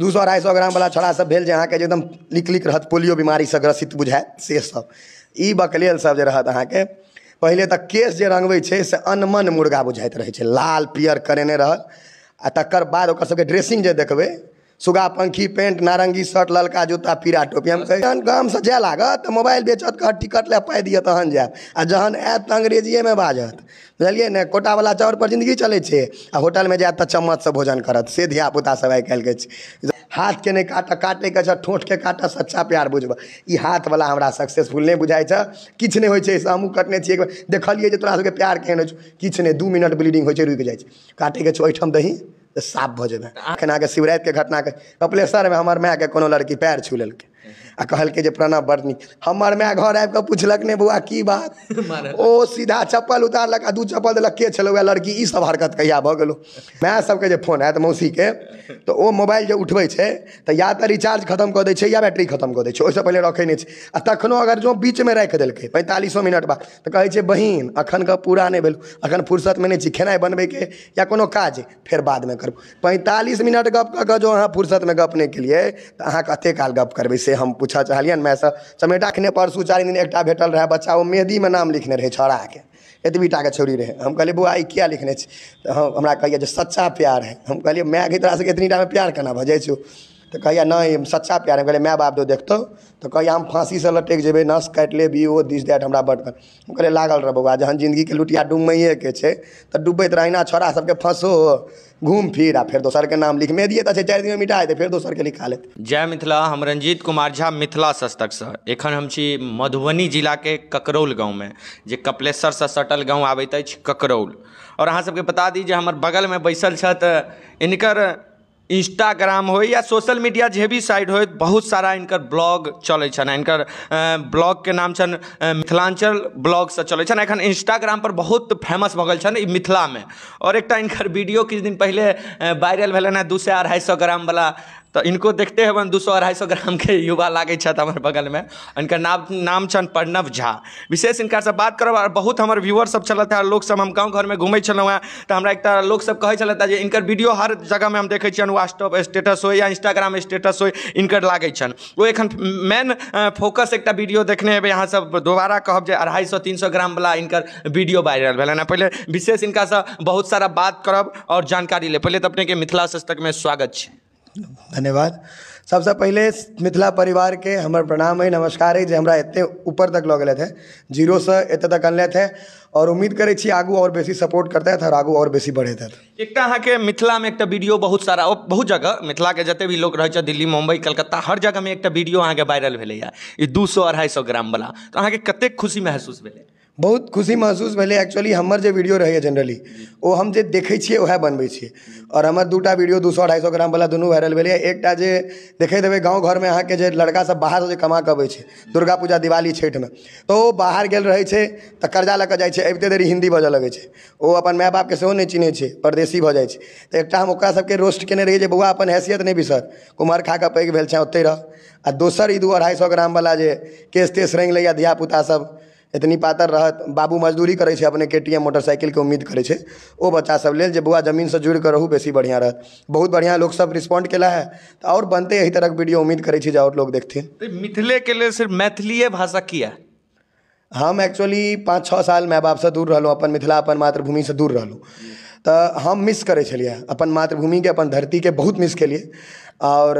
दू सौ अढ़ाई सौ छोड़ा सब भेल जे अहाँके एकदम लिख लिख रहत पोलियो से ग्रसित बुझा से सब ई सब जे रहत अहाँके पहिले तऽ केश जे रङ्गबै छै से अनमन मुर्गा बुझाइत रहे लाल पियर करेने रहल आ तकर बाद ओकर ड्रेसिंग जे देखबै सुगा पंखी पेंट नारंगी शर्ट ललका जूता पीरा टोपी हम कही जहन गाम से जाय लागत तऽ तो मोबाइल बेचत कह टिकट ले पाई दिए तहन जाए आ जहन आयत अंग्रेजिए में बाजत कोटा ने कोटावला पर जिंदगी चले छै आ जाए तो चम्मच से भोजन करत से धियापुतासभ आइ हाथ के हाथके नहि काटऽ के ठोट के काट सच्चा प्यार बुझ हाथ वाला हमारा सक्सेसफुल नहीं बुझाइ छै कि नहीं हो छै कटने छियै तोरा सबके प्यार केहन कि नहीं दू मिनट ब्लीडिंग हो रुक जाए काटे के छो छौ दही साफ भोजन है भऽ के घटना के कपिलेश्वर में हमारे माय के को लड़की पैर छू लेलकै आ कहल के जे प्रणव बड़ निक हमार माय घर आबि कऽ पुछलक ने बुआ की बात ओ सीधा चप्पल उतारलक आ दू चप्पल देलक के छलो उएह लड़की सब हरकत कहिया भ गेलो माय सब के जे फोन आयत के तो ओ मोबाइल जे उठबै छै तऽ या तऽ रिचार्ज खत्म कऽ दै छै या बैटरी खत्म कऽ दै छै ओहिसँ पहिले रखै नहि छै आ तखनो अगर जो बीचमे राखि देलकै पैंतालीसो मिनट बाद तऽ कहै छै बहिन अखन एखनके पूरा नहि भेल एखन फुर्सतमे नहि छी खेनाइ बनबैके या कोनो काज फेर बादमे करू पैंतालीस मिनट गप कऽ कऽ जो अहाँ फुर्सतमे गप नहि केलियै तऽ अहाँ कतेक काल गप करबै से हम पूछऽ माई से चमेटा खेने परसू चार दिन एक भेटल रहे बच्चा वो मेहदी में नाम लिखने रहै छौड़ाके के छोड़ी रहे हम कहलियै बुआ ई क्या लिखने तो तऽ हम हमरा सच्चा प्यार है हम कहलियै तरह तोरा इतनी टाइम प्यार केना भजे जाइ तो कहिए कहैए सच्चा प्यार है माए माय बाप दो देखो तो कहिए हम से लटक जेबे नस काट लेबी ओ दिस दैट हमारा बड्ड हम कहलियै लागल रह बौआ जहन के लुटिया डूबे के डूबत रहना छोड़ा सबके फँसो घूम फिर फिर दोसर के नाम लिख में दिए तो चार दिन में मिटा फिर दोसर के लिखा लेते जय मिथिला हम रंजीत कुमार झा मिथिला से एखन हम छी मधुबनी के ककरौल जो जे से सटल गाँव आबत ककरौल ककरौल अहाँ सबके बता दी हमारे बगल में बैसल छथि इनकर इंस्टाग्राम हो या सोशल मीडिया जो भी साइट हो बहुत सारा इनकर ब्लॉग चलै छनि इनकर के नाम छनि ब्लॉग से चलें छनि एखन पर बहुत फेमस भगल गेल मिथिला में और एक इनकर वीडियो किस दिन पहले वायरल भले ना दू अढ़ाई सौ ग्राम वाला तो इनको देखते हेबन दू सौ अढ़ाई सौ ग्राम के युवा लागे हमारे बगल में इनका नाम नाम छन प्रणव झा विशेष इनका से बात करब आओर बहुत सब व्यूअरसभ छलथि लोग सब हम गाँव घरमे घूमै छलहुँ तो हमारा एक तरह लोग सब कहे था जे इनकर वीडियो हर जगह में हम देखे व्हाट्सअप स्टेटस हो या इंस्टाग्राम स्टेटस हो इनकर लागे छन वो एखन मेन फोकस एक वीडियो देखने हेबै सब दोबारा कहब जो अढ़ाई सौ तीन सौ ग्राम वाला इनकर वीडियो वायरल भेलनि पहले विशेष विशेष से बहुत सारा बात करब और जानकारी ले पहले तो अपने के मिथिला में स्वागत है धन्यवाद सबसे पहले मिथिला परिवार के हमर प्रणाम है नमस्कार है जो हमारा इतने ऊपर तक लगे थे जीरो से एतऽ तक अन हे और उम्मीद करे छी आगू और बेसी सपोर्ट हैं और आगू और बेसी बढ़ेतथि के मिथिला में एक वीडियो बहुत सारा बहुत जगह के जते भी लोग रहै दिल्ली मुंबई कलकत्ता हर जगह में एक वीडियो के वायरल दू सौ दू सौ ग्राम वाला तो अहाँ के कतेक खुशी महसूस है बहुत खुशी महसूस भले एक्चुअली हमर जो वीडियो रहे जनरली वो हम जो देखे छे वह बनबे छे और हमर दूटा वीडियो दू अढ़ाई सौ ग्राम वाला दोनों वायरल भले एक जे देवे हेबै गाँव घरमे अहाँके जे लड़कासभ बाहरसँ जे कमा कऽ अबै दुर्गा पूजा दिवाली में तो वो बाहर गेल रहे छै कर्जा लऽ जाए जाइ अबिते देरी हिंदी बजे लगे वो अपन माय के सेहो नहीं चिन्है परदेशी भऽ जाए तो एक हम ओकरा रोस्ट केने रही जे बौआ अपन हैसियत नहीं बिसर कुमार खा के पैघ भेल छे ओतहि रह आ दोसर ई दू सौ ग्राम वाला जे केस तेस लैया धियापुता सब इतनी पातर रहत बाबू मजदूरी करे अपने के टी एम मोटरसाइकिल के उम्मीद करे छै बच्चा सब लेल बुआ जमीन से जुड़ के रहू बेसी बढ़िया रह बहुत लोग सब रिस्पॉन्ड केला है तो और बनते तरह के वीडियो उम्मीद करे जो और लोग देखते मिथिले के लिए सिर्फ मैथिली भाषा किया हम एक्चुअली पाँच छः साल माय से दूर रहूँ अपन मिथिला अपन से दूर रहूँ तो हम मिस करे अपन मातृभूमि के अपन के बहुत मिस कलिए और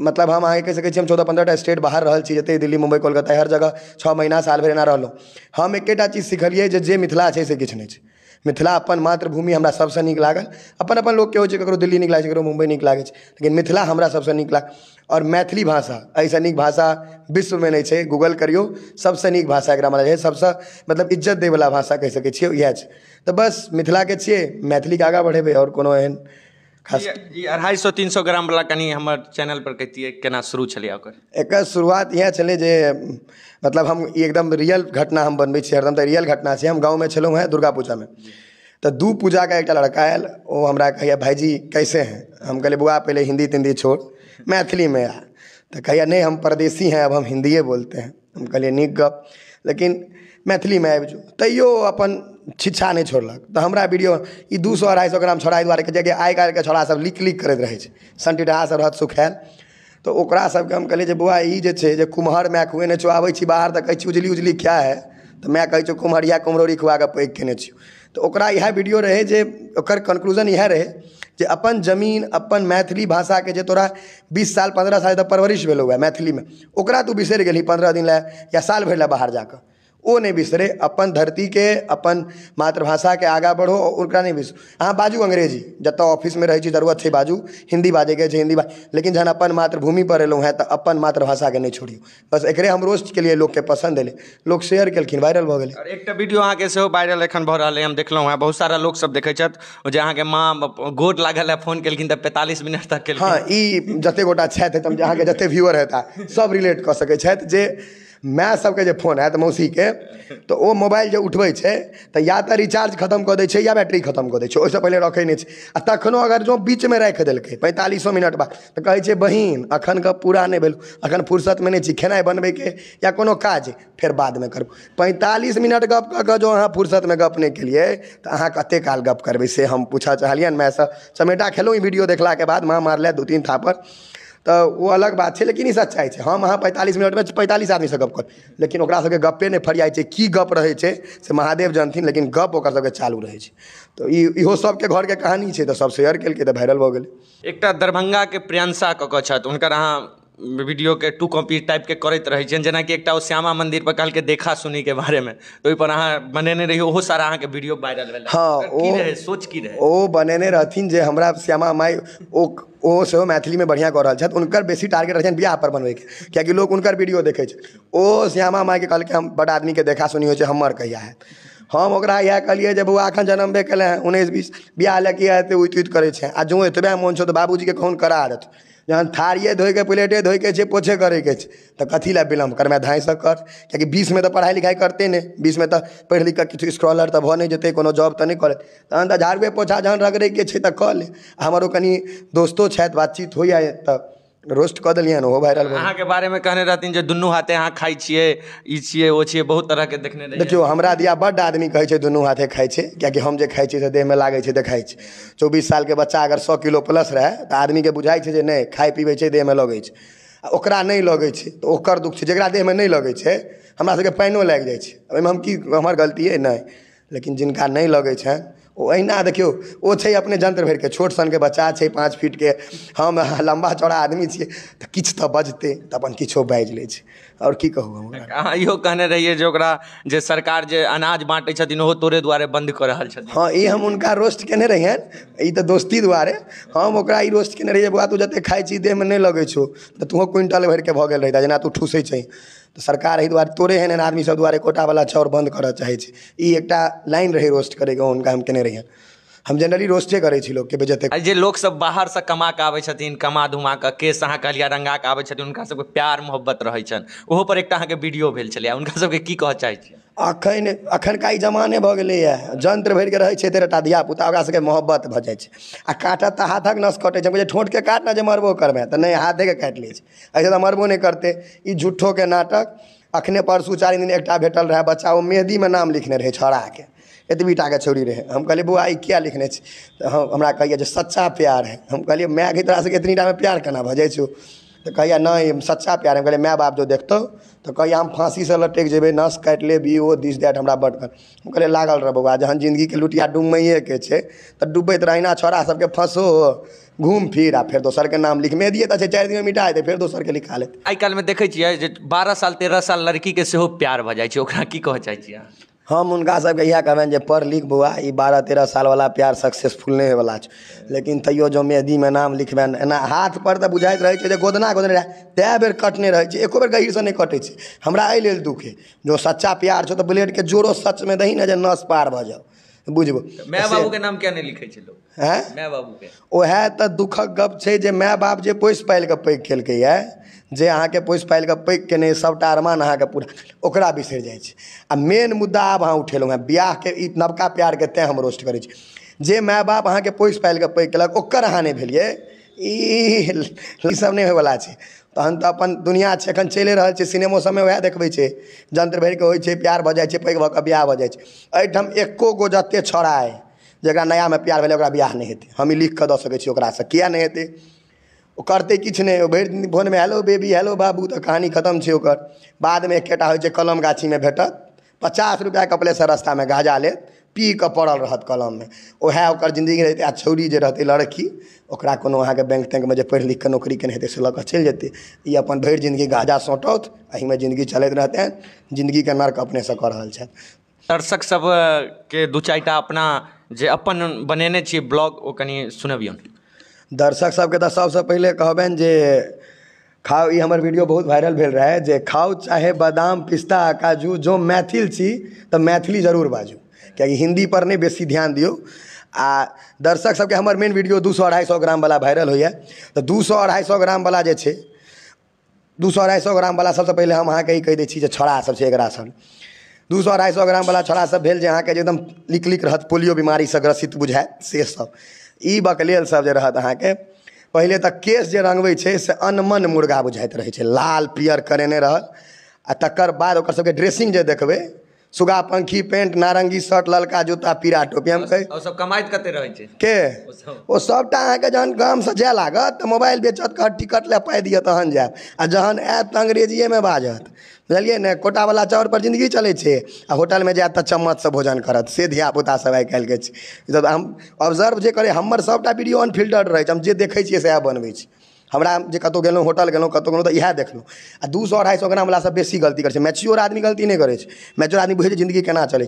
मतलब हम अहाँके कह सकते हम चौदह पंद्रह स्टेट बाहर रहल छी जते दिल्ली मुंबई कोलकाता हर जगह छः महीना साल भर एना रहलहुँ हम एक चीज सिखलियै जे मिथिला है से कि नहीं है मिथिला अपन मातृभूमि हमरा सबसे निक लागल अपन अपन लोग के हो ककरो दिल्ली निक लागै छै मुंबई निक नीक लेकिन मिथिला हमरा सबसे निक लागल और मैथिली भाषा ऐसा निक भाषा विश्व में नहीं है गूगल करियो सबसे निक भाषा एक मानल जाइ सबसे मतलब इज्जत दे वाला भाषा कह सकते छियै तो बस मिथिला के छे मैथिली के आगाँ बढ़ेबे और कोनो एहन खास ई सौ सए तीन सए ग्रामवला कनि हमर चैनलपर कहितियै केना शुरू छलै ओकर एकर शुरुआत इएह छलै मतलब हम एकदम रियल घटना हम बनबै हरदम तऽ रियल घटना से हम गाँव में हेँ दुर्गा में तो दू पूजा पूजाके एक लड़का आयल वो हमरा कहैया भाइजी कैसे हैं हम कहलियै बुआ पहले हिंदी तिंदी छोड़ मैथिलीमे आ तऽ कहैया नहि हम परदेसी हैं अब हम हिंदी बोलते हैं हम कहलियै निक गप लेकिन मैथिलीमे आबि जो तैयो अपन छिच्छा नहीं छोड़लक तो हमारा वीडियो ई दू सौ अढ़ाई सौ ग्राम छोड़ा एहि दुआरे कहै छै कि आइ काल्हिके छौड़ासभ लिख लिख करैत रहै छै सन्टिटहासभ रहत सुखायल तो ओकरा सभके हम कहलियै बुआ बौआ ई जे छै कुम्हर माय खुएने छियौ आबै छी बाहर तऽ कहै उजली उजली क्या है तो माय कहै कुम्हर या कुम्हरौरी खुआके पैघ केने छियौ तऽ ओकरा इएह वीडियो रहे जे ओकर कन्क्लूजन इहे रहे जे अपन जमीन अपन मैथिली भाषाके जे तोरा बीस साल पन्द्रह साल तक परवरिश भेल हुआ मैथिली में ओकरा तू बिसरि गेलही पन्द्रह दिन ला या साल भर ला बाहर जाकर ओ ने बिसरे अपन धरती के अपन मातृभाषा के आगा बढ़ो उनका नहीं बिसरो हाँ बाजू अंग्रेजी जत ऑफिस में रहे जरूरत है बाजू हिंदी बाजे के हिंदी बा लेकिन जहन अपन मातृभूमि पर एलूँ हैं तो अपन मातृभाषा के नहीं छोड़ियो बस एक हम रोज के लिए लोग के पसंद एल लोग शेयर कलखिन वायरल भऽ एक वीडियो अहाँ के वायरल एखन भऽ रहल हम देखल हाँ बहुत सारा लोग सब देखे जो अहाँ के माँ गोट लागल है फोन कलखिन पैंतालीस मिनट तक हाँ ई जते गोटा छथि के जते व्यूअर हेता सब रिलेट कर सकते जे माय सबके जो फोन मौसी के तो वो मोबाइल जो उठबे तो या तो रिचार्ज खत्म कर दै या बैटरी खत्म कर दै छै पहले रखे नहीं आ तखनो अगर बीच में राखि दिल्क पैंतालीसों मिनट बाद तो कहे बहन अखन एखन पूरा नहीं नहि अखन फुर्सत में नहीं छी बनबे के या कोनो काज बाद में करब पैंतालीस मिनट गप कऽ कऽ जँ अहाँ गप नहीं कलिए तो अहाँ कतेक काल गप करबे से हम पूछ चाहलियनि माय समेटा चमेटा ई वीडियो के बाद माँ मारल दू तीन थापर तो वो अलग बात है लेकिन ई सच्चाइ है हम अहाँ में पैंतालीस आदमी से गप कर लेकिन सबके गप्पे नहीं फरियाइ है कि गप रहे छै से महादेव जनथिन लेकिन गप वो सबके चालू रहे छै तो ई इहो सबके के कहानी है तो सब शेयर कल तऽ वायरल भग एक दरभंगा के प्रियंशा कऽ कऽ छथि हुनकर अहाँ टू कॉपी टाइप के करते छियनि जेनाकि कि एक श्यामा कल के देखा सुनीके बारेमे तऽ पर अहाँ बनेने रही ओहो सारा के वीडियो वायरल हाँ हँ ओ सोच की रहे ओ बनेने रहथिन हमारा श्यामा माई ओ ओ सेहो में बढ़िया कह रहा छथि हुनकर बेसी टारगेट रहें रहै छनि बिआहपर बनबैके किएकि लोग हुनकर वीडियो देखे ओ श्यामा माई के कल के हम बड के देखा सुनी हो छै हमर कहिया है हम ओकरा इएह कहलियै जे बौआ एखन जनमबे केलै हँ उन्नैस बीस बिआह लैके किया उत करे उठि करै छै आ जँ एतबे मोन छौ तऽ के कहून करा देतौ जहन धो के प्लेटे धो के पोछे करे के तऽ कथी ला विलम्ब धाई धाँइसँ कर किएकि बीसमे तऽ पढ़ाइ लिखाइ करतै नहि बीसमे तऽ पढ़ि लिखि कऽ किछु स्क्रॉलर तो भ नहीं जेतै को जॉब तो नहीं करे तहन तो झाड़ू पोछा जहन रगड़े के तऽ कऽ ले हमरो कनि दोस्तों बातचीत हो तऽ रोस्ट कऽ देलियनि ओहो वायरल भेल बारे में कहने रहथिन जे दुनू हाथे अहाँ खाइ छिए ई छिए ओ छिए बहुत तरह के देखने रहियै देखियो हमरा दिया बड आदमी कहै छै दुनू हाथे खाइ छै किया कि हम जे खाइ छियै से में लागै छै देखाइ छै 24 साल के बच्चा अगर 100 किलो प्लस रहै त आदमी के बुझाइ छै जे नै खाइ पीबै छै देह में लगै छै आ ओकरा नै लगै छै त ओकर दुख छै जेकरा देह में नै लगै छै हमरा सभके पैनो लागि जाइ छै अब हम की हमर गलती है नै लेकिन जिनका नै लगै छै अना देखियो वो छे अपने भर के छोट के बच्चा है पाँच फीट के हम लम्बा चौड़ा आदमी छे तो किछु तऽ बजतै तऽ अपन किछो बाजि लै और की कहू हम अहाँ इहो कहने रहिए जो ओकरा जे सरकार जे अनाज बाँटै छथिन ओहो तोरे दुआरे बंद कर रहल छथिन हाँ ये हम उनका रोस्ट केने रहियनि ई तो दोस्ती दुआरे हम ओकरा ई रोस्ट केने रहिए बुआ तू जते खाइ छी देह में नहीं लगे छो तो तूहो क्विंटल भरिके भऽ गेल रहता जेना तू ठूसै छै तो सरकार एहि दुआरे तोरे एहन एहन आदमीसभ दुआरे वाला चाउर बंद करऽ चाहै छै ई एकटा लाइन रहै रोस्ट करे के हुनका हम केने रहियनि हम जनरली रोस्टे करे छी के बेजते जे लोग सब बाहर से कमा के आबे छथिन कमा धुमा के केस अहाँ कहलियै रंगा के आबे छथिन हुनका सबके प्यार मोहब्बत रहै छन ओहो पर एकटा के वीडियो भेल छलै हुनका सबके की कह चाहै छियै अखन अखन का जमाने भऽ गेलैए जन्त्र भरिके रहै छै तेरहटा धियापुता ओकरा सबके मोहब्बत भ जाए छै आ काटत तऽ हाथक नस कटे ठोट जे काट ना जे मरबो करबै तऽ नहि हाथेके काट लै छै ऐसे तऽ मरबो नहि करते ई के नाटक अखने परसू चार दिन एक भेटल रहे बच्चा मेहदी में नाम लिखने रहे छोड़ा के एतबी के छोड़ी रहे हम कहलिए बुआ आई क्या लिखने तो हम हमरा कहिए सच्चा प्यार है हम कहलिए से इतनी टा में प्यार केना भजे छो तो कहिए कहैए नहि सच्चा प्यार हम कहलियै माय बाप जो देखते तो कहिए हम फांसी से लटक जेबे नस काट ले बी ओ दिस दैट हमरा बड्ड हम कहलियै लागल रह बुआ जहन के लुटिया के छे तो डुबैत रहना छोड़ा सबके फंसो घूम फिर आ फिर दोसर के नाम लिखने दिए तो चार दिन में मिटा फिर दोसर के लिखा लेते आई काल्हिमे में देखे बारह साल तेरह साल के सेहो प्यार भ जाए की हम उनका सबके इएह कहबनि जे पढ़ लिख बौआ ई बारह तेरह साल वाला प्यार सक्सेसफुल नहि होइवला लेकिन तैयो जँ में नाम लिखबनि एना हाथ तऽ बुझाइत रहै छै जे गोदना गोदना तए बेर कटने रहै छै एको बेर गहीँरसँ नहि कटै छै हमरा एहि लेल दुःख अइ जँ सच्चा प्यार छौ तऽ ब्लेडके जोरो सचमे दही ने जे नस पार भऽ जाउ बुझबू माय बाबू के नाम क्या नहीं लिखे छे लोग हैं माय बाबू के है त दुखक गप छे जे माय बाप जे पोइस पाइल के पैक खेल के है जे के अहाँके पोसि पालि कऽ पैघ केने सभटा अरमान के पूरा ओकरा बिसर जाय छे आ मेन मुद्दा आब अहाँ उठेलहुँ हेँ बियाहके ई नवका के तेँ हम रोस्ट करै छी जे माय बाप के पोइस पाइल के पैक केलक ओकर अहाँ नहि भेलियै ई सब नहि होइवला छै तहन तो अपन दुनिया से अखन चलिए रहल सिनेमो सब वह देखिए जंत्र भर के होइ प्यार भ जाए पैग पैघ ब्याह भ जाए अठम एको गो जते है जरा नया में प्यार भले ब्याह नहीं हेतु हम ही लिखिकऽ दऽ सकै नहीं ओकरासँ किएक नहि हेतै ओ करतै किछु नहि ओ हेलो बेबी हेलो बाबू तो कहानी खत्म है बाद में एक होइ छै कलम में भेटत पचास से रास्ता में गाजा लेत पी के पड़ल रहत कलम में वह जिंदगी रहते आ छौरी रहते रहतै लड़की ओकरा को अहाँके बैंक तैंक में पढ़ि लिख के नौकरी के हेतु से लऽ चल जेते अपन भरि जिंदगी गाजा सौँटौत एहिमे जिंदगी हैं जिंदगी के नर्क अपने कह रहल छथि दर्शक के दू चार अपना जे अपन बनेने ब्लॉग वो कनि सुनबियन दर्शक सबके तो सबसे पहले कहबनि जे खाओ ये हमारे वीडियो बहुत वायरल भेल रहे जे खाओ चाहे बादाम पिस्ता काजू जो मैथिल छी तो मैथिली जरूर बाजू हिंदी पर नहीं बेसी ध्यान दियो आ दर्शक सबके हमारे मेन वीडियो दू सौ अढ़ाई सौ ग्राम वाला वायरल हो तो दू सए अढ़ाइ सए ग्रामवला जे छै दू अढ़ाई सौ ग्राम वाला सबसे पहले हम अहाँकेँ ही कह दी छी जे एक राशन दू सौ दू सौ ग्राम वाला ग्रामवला सब भेल अहाँ के एकदम लिक लिक रहत पोलियो से ग्रसित बुझा से सब ई बकलेलसभ जे रहत के पहले तो केश जे रंगबे से अनमन मुर्गा बुझात रहे लाल पियर करेने रह आ तकर बाद ओकर ड्रेसिंग जे देखे सुगा पंखी पेंट नारंगी शर्ट ललका जूता पीरा टोपी हम कही सब कमाइत कते रहे छे के ओ सबटा अहाँ के जहन गाम से जाय लागत तो मोबाइल बेचत कह टिकट ले पाई दिया तहन जायब आ जहन आयत तो अंग्रेजीए में बाजत बुझलिए ने कोटा वाला चौर पर जिंदगी चले छे आ होटल में होटलमे जायत चम्मच से भोजन करत से धियापुता सब आइ काल्हिके छै हम ऑब्जर्व जे करे हमर सभटा वीडियो अनफिल्टर्ड रहै छै हम जे देखै छियै सएह बनबै छी हमारा जे कतहु गेलहुँ होटल गलो कतौ गलो तो इएह देखलहुँ आ दू सौ सए अढ़ाइ सए ग्रामवलासभ बेसी गलती करै मैच्योर आदमी गलती नहीं करै मैच्योर आदमी बुझे जिंदगी केना चलै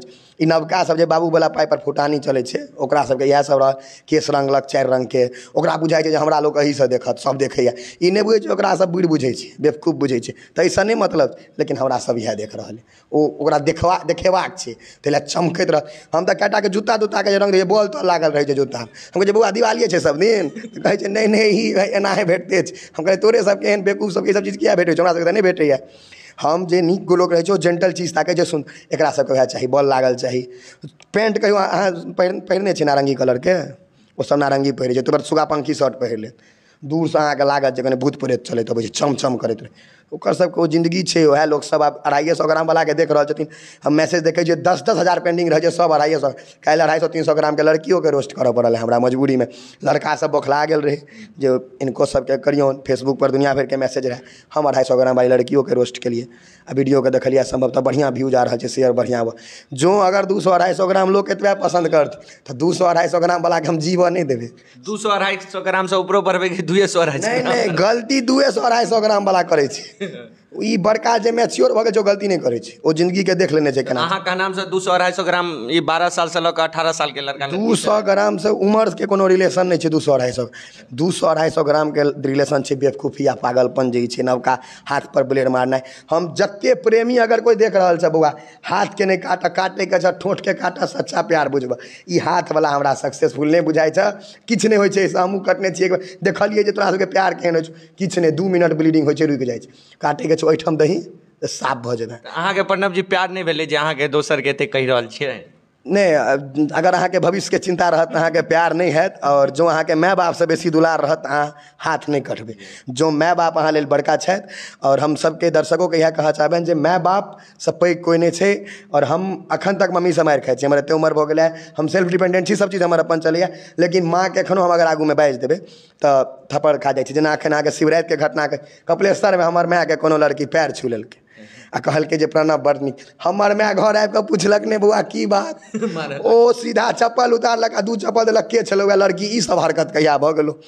नवका सब बाबू वाला पाई पर फुटानी चले सबके ओकरासभके सब रहल केस रङ्गलक चारि रङ्गके ओकरा बुझाइ छै जे हमरा लोक एहीसँ देखत सभ देखैए ई नहि बुझै छै ओकरासभ बुढ़ि बुझै छै बेवकूफ बुझै छै ताहिसँ नहि मतलब लेकिन हमारा सब इएह देख रहा है देखवा देखबा देखेबाक छै चमकत रह हम तो कैटा के जूता तूताके के रंग रहै बॉल तो लागल रहे जूता हम कहै छै बौआ दिवालिए छै सभ दिन कहे नहीं नहीं एना ई भेट देखते हम कहें तोरे सभके एहन बेवकूफ सभके सब चीज किया भेटै छै हमरा नहीं तऽ नहि भेटैए हम जो निक गो लोग रहो जेंटल चीज ताकि जो सुन एक सभके उएह चाही बॉल लागल चाही पैंट कहो अहाँ पहिर पहिरने छियै नारङ्गी कलरके ओसभ नारङ्गी पहिरै छै तकर बाद सुगा पंखी शर्ट पहिर दूर से अहाँ लागत जो कनि भूत प्रेत चलते अबै छै चमचम करते रहै ओकर सबके ओ जिंदगी सब आप अढ़ाई सौ ग्राम वाला के देख रहा हम मैसेज देखे जो दस दस हजार पेंडिंग सब अढ़ाई सौ कल अढ़ाई सौ तीन सौ ग्राम के लड़कियों के रोस्ट पड़े हमारा है में लड़का सब बौखला गेल रहै जे करियो फेसबुक पर दुनिया भर के मैसेज रहे हम अढ़ाई ग्राम वाली लड़कियों के रोस्ट लिए आ के देखलिए संभवतः बढ़िया व्यूज आ रहा है शेयर बढ़िया वो जो अगर दू सौ अढ़ाई सौ ग्राम लोग एतबे पसंद करत तो दू सौ ग्राम वाला के हम जीव नहीं देवे दू अढ़ाई सौ ग्राम से ऊपर बढ़बै दुए सौ अढ़ाई सए नहीं गलती दुए अढ़ाई सौ ग्राम वाला करै छै yeah. बड़का जे मैच्योर भऽ गेल छै गलती नहीं करे वो जिंदगी के देख लेने छै केना अहाँके नामसँ दू सए अढ़ाइ ग्राम ई बारह साल से कऽ अठारह के लड़का दू से उम्र के कोनो रिलेशन नहीं है दू सौ अढ़ाई सौ दू अढ़ाई सौ ग्राम के रिलेशन है बेवकूफी या पागलपन जी नवका नवका पर ब्लेड मारना हम जतेक प्रेमी अगर कोई देख हाथ के नहीं हाथके काटे के काटैके ठोट के काट सच्चा प्यार बुझबऽ हाथ वाला हमारा सक्सेसफुल नहीं बुझाई छै कि नहीं हो छै कटने छियै तोरा सबके प्यार केहन हो कि नहीं दू मिनट ब्लीडिंग हो रुक जाए काटे के छै बैठम दही तऽ साफ भऽ जेबै के प्रणब जी प्यार नहीं भेलै जे अहाँके दोसरके एते कहि रहल छियै नहीं अगर भविष्य के चिंता रहत के प्यार है और जो अहाँ के माय से बेसी दुलार रहत अहाँ हाथ नहीं कटबे जो माय बाप अहाँ लेल बड़का छथि और हम दर्शकों के इएह कहऽ चाहबन जे माय से पैग कोई नहीं है और हम अखन तक मम्मी से मारि खाई हमारे उम्र भ गया हम सेल्फ डिपेंडेंट छी चीज़ हमारे अपन चलिए लेकिन के अखनों हम अगर में बाजि देवे तो थप्पड़ खा के शिवराति के घटना के कपिलेश्वर में हमारे माय के कोनो लड़की पैर छू लेलकै आ कहल के जे प्राणा बड़ निक हमार माय घर आबि के पुछलक ने बुआ की बात ओ सीधा चप्पल उतारलक आ दू चप्पल देलक के छल वे लड़की ई सब हरकत कहिया भऽ गेलो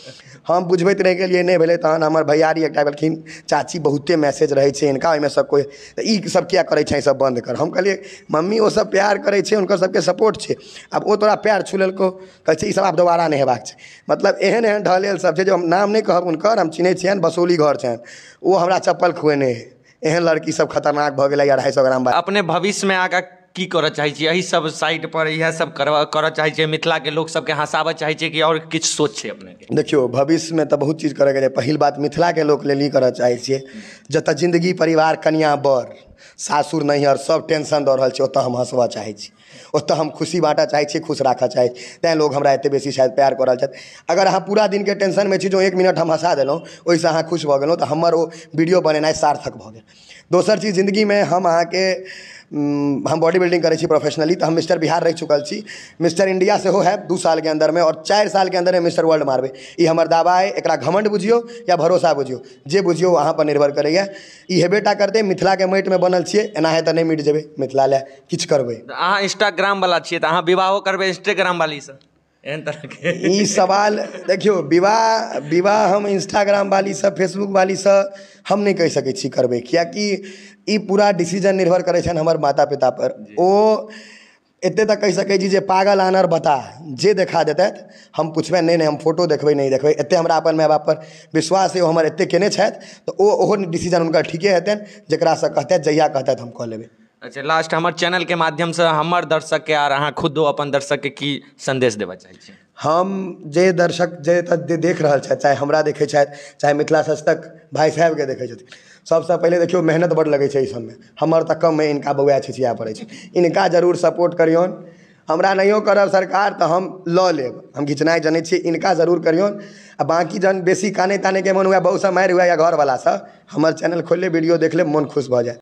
हम बुझबैत रहि गेलियै नहि भेलै तहन हमर भैयारी एकटा भेलखिन चाची बहुते मैसेज रहै छै हिनका ओहिमे सब कोइ तऽ ई सब किया करै छै सब बन्द कर हम कहलियै मम्मी ओ सब प्यार करै छै हुनकर सबके सपोर्ट छै आब ओ तोरा प्यार छू लेलकौ कहै छै ई सब आब दोबारा नहि हेबाक छै मतलब एहन एहन ढलेल सब छै जे हम नाम नहि कहब हुनकर हम चिन्है छियनि बसोली घर छनि ओ हमरा चप्पल खुएने अइ एहन लड़की सब खतरनाक भऽ गेलै अढ़ाइ सए ग्राम अपने भविष्य में आगे की करऽ चाहै छी एहि सब साइड पर इएह सब करऽ करऽ चाहै छियै मिथिलाके लोक सबके हँसाबऽ चाहै छियै कि आओर किछु सोच छै अपने देखियौ भविष्यमे तऽ बहुत चीज करऽके छै पहिल बात मिथिलाके लोक लेल ई करऽ चाहै छियै जतऽ जिन्दगी परिवार कनिया बर सासुर नैहर सब टेंशन दऽ रहल छै ओतऽ हम हँसबऽ चाहै छी ओत हम खुशी बाँटा चाहे छे खुश राख चाहे तैं लोग लोक हमरा एतेक बेसी शायद प्यार कर रहल अगर अहाँ पूरा दिन के टेंशन में छी जो एक मिनट हम हँसा वहीं से अहाँ खुश भऽ गेलहुँ तऽ हमर ओ वीडियो बनेनाइ सार्थक भऽ गेल दोसर चीज जिन्दगीमे हम अहाँके हम्म, हम बॉडी बिल्डिंग करे प्रोफेशनली तो हम मिस्टर बिहार रह चुकल छी मिस्टर साल के अंदर दू और चार साल के अंदर में मिस्टर वर्ल्ड मारबै ये हमारे दावा है एक घमंड बुझियो या भरोसा बुझियौ जे वहाँ पर निर्भर ये बेटा करते मिथिला के माटि में बनल छे एना तो नहीं मिट जेबे मिथिला लए कि करबे अहाँ वाला छे तो अहाँ विवाहो करबे इंस्टाग्राम वाली से ये सवाल देखियो विवाह विवाह हम इंस्टाग्राम से फेसबुक वाली से हम नहीं कह सकते छी पूरा डिसीजन निर्भर करे छनि माता पिता पर ओ एतेक तक कह सकै जे पागल आनर बता जे देखा देते हम पूछब नहीं नहीं हम फोटो देखे नहीं देखे एतेक हमारा अपन माय पर विश्वास है हमारे एत केने तो तऽ ओ ओहो डिसीजन हुनकर ठीके जरा से कहते जहिया कहते हम कह लेबै अच्छा लास्ट हमारे चैनल के माध्यम से हमारे दर्शक के आर अहाँ खुद अपन दर्शक के की संदेश देव चाहे हम जे दर्शक जे तक देख रहा है चाहे हमरा देखे चाहे मिथिला सस्तक भाई साहब के देखे सबसे पहले देखियो मेहनत बड़ लगे इसमें एहि सबमे कम तऽ इनका बौआ छिचिया पड़े इनका जरूर सपोर्ट करियौन हमरा नहीं करब सरकार तो हम लॉ लेब हम घिचना जनै छी इनका जरूर करियौन आ बाकी जन बेसी के मन हुआ बहुत सा मारि हुए या सा हमारे चैनल खोल ले वीडियो देख ले मन खुश भ जाए